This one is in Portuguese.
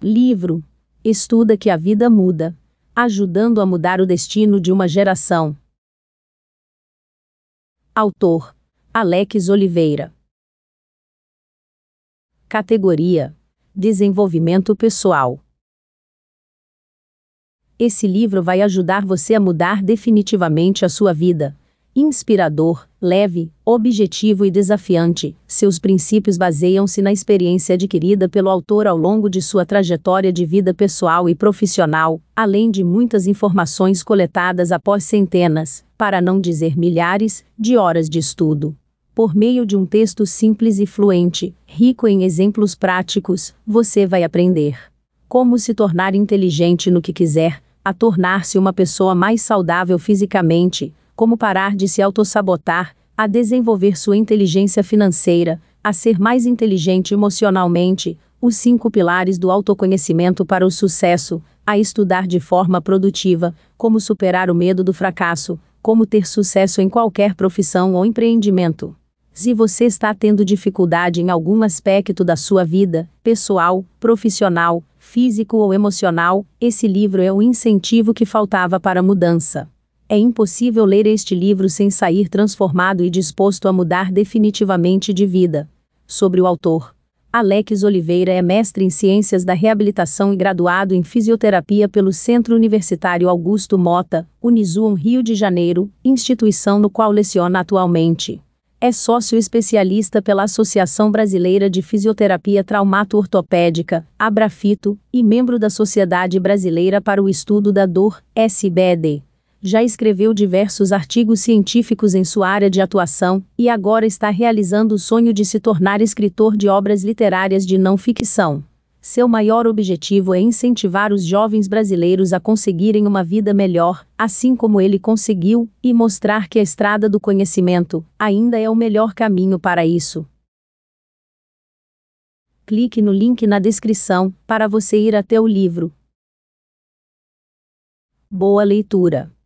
Livro: Estuda que a vida muda, ajudando a mudar o destino de uma geração. Autor: Alex Oliveira. Categoria: Desenvolvimento pessoal. Esse livro vai ajudar você a mudar definitivamente a sua vida inspirador, leve, objetivo e desafiante. Seus princípios baseiam-se na experiência adquirida pelo autor ao longo de sua trajetória de vida pessoal e profissional, além de muitas informações coletadas após centenas, para não dizer milhares, de horas de estudo. Por meio de um texto simples e fluente, rico em exemplos práticos, você vai aprender como se tornar inteligente no que quiser, a tornar-se uma pessoa mais saudável fisicamente, como parar de se autossabotar, a desenvolver sua inteligência financeira, a ser mais inteligente emocionalmente, os cinco pilares do autoconhecimento para o sucesso, a estudar de forma produtiva, como superar o medo do fracasso, como ter sucesso em qualquer profissão ou empreendimento. Se você está tendo dificuldade em algum aspecto da sua vida, pessoal, profissional, físico ou emocional, esse livro é o incentivo que faltava para a mudança. É impossível ler este livro sem sair transformado e disposto a mudar definitivamente de vida. Sobre o autor. Alex Oliveira é mestre em Ciências da Reabilitação e graduado em Fisioterapia pelo Centro Universitário Augusto Mota, Unisuam Rio de Janeiro, instituição no qual leciona atualmente. É sócio especialista pela Associação Brasileira de Fisioterapia Traumato-Ortopédica, Abrafito, e membro da Sociedade Brasileira para o Estudo da Dor, SBD já escreveu diversos artigos científicos em sua área de atuação e agora está realizando o sonho de se tornar escritor de obras literárias de não ficção. Seu maior objetivo é incentivar os jovens brasileiros a conseguirem uma vida melhor, assim como ele conseguiu, e mostrar que a estrada do conhecimento ainda é o melhor caminho para isso. Clique no link na descrição para você ir até o livro. Boa leitura!